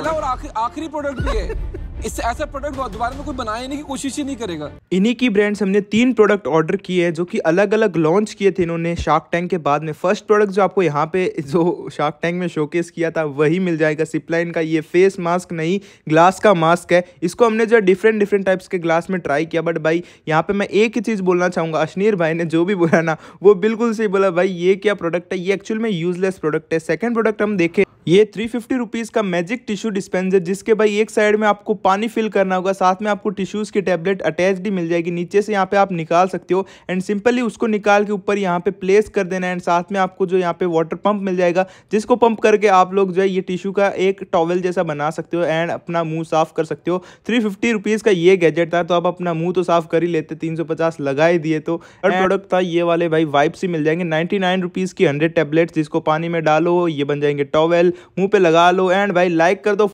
पहला और आखिरी प्रोडक्ट भी है इससे ऐसा प्रोडक्ट दोबारा में कोई नहीं की कोशिश ही नहीं करेगा इन्हीं की ब्रांड्स हमने तीन प्रोडक्ट ऑर्डर किए हैं जो कि अलग अलग लॉन्च किए थे इन्होंने शार्क टैंक के बाद में फर्स्ट प्रोडक्ट जो आपको यहाँ पे जो शार्क टैंक में शोकेस किया था वही मिल जाएगा सिपलाइन का ये फेस मास्क नहीं ग्लास का मास्क है इसको हमने जो डिफरेंट डिफरेंट टाइप्स के ग्लास में ट्राई किया बट भाई यहाँ पे मैं एक ही चीज़ बोलना चाहूँगा अश्नीर भाई ने जो भी बोला ना वो बिल्कुल सही बोला भाई ये क्या प्रोडक्ट है ये एक्चुअल में यूजलेस प्रोडक्ट है सेकेंड प्रोडक्ट हम देखें ये थ्री फिफ्टी रुपीज़ का मैजिक टिश्यू डिस्पेंसर जिसके भाई एक साइड में आपको पानी फिल करना होगा साथ में आपको टिश्यूज़ की टैबलेट अटैच भी मिल जाएगी नीचे से यहाँ पे आप निकाल सकते हो एंड सिंपली उसको निकाल के ऊपर यहाँ पे प्लेस कर देना एंड साथ में आपको जो यहाँ पे वाटर पंप मिल जाएगा जिसको पंप करके आप लोग जो है ये टिश्यू का एक टॉवल जैसा बना सकते हो एंड अपना मुँह साफ़ कर सकते हो थ्री फिफ्टी का ये गैजेट था तो आप अपना मुँह तो साफ़ कर ही लेते तीन सौ पचास लगाए दिए तो प्रोडक्ट था ये वाले भाई वाइप्स ही मिल जाएंगे नाइन्टी नाइन रुपीज़ की हंड्रेड टैबलेट्स जिसको पानी में डालो ये बन जाएंगे टॉवेल मुंह पे लगा लो एंड भाई लाइक कर दो